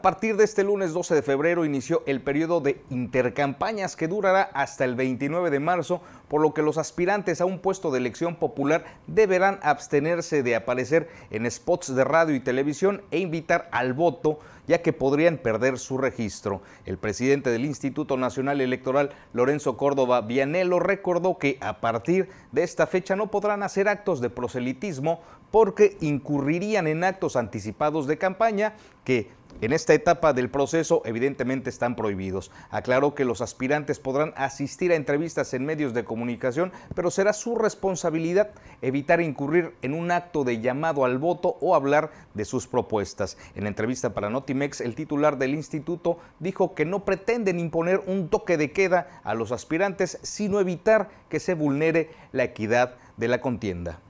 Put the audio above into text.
A partir de este lunes 12 de febrero inició el periodo de intercampañas que durará hasta el 29 de marzo, por lo que los aspirantes a un puesto de elección popular deberán abstenerse de aparecer en spots de radio y televisión e invitar al voto, ya que podrían perder su registro. El presidente del Instituto Nacional Electoral, Lorenzo Córdoba Vianello, recordó que a partir de esta fecha no podrán hacer actos de proselitismo porque incurrirían en actos anticipados de campaña que en esta etapa del proceso evidentemente están prohibidos. Aclaró que los aspirantes podrán asistir a entrevistas en medios de comunicación, pero será su responsabilidad evitar incurrir en un acto de llamado al voto o hablar de sus propuestas. En la entrevista para Notimex, el titular del instituto dijo que no pretenden imponer un toque de queda a los aspirantes, sino evitar que se vulnere la equidad de la contienda.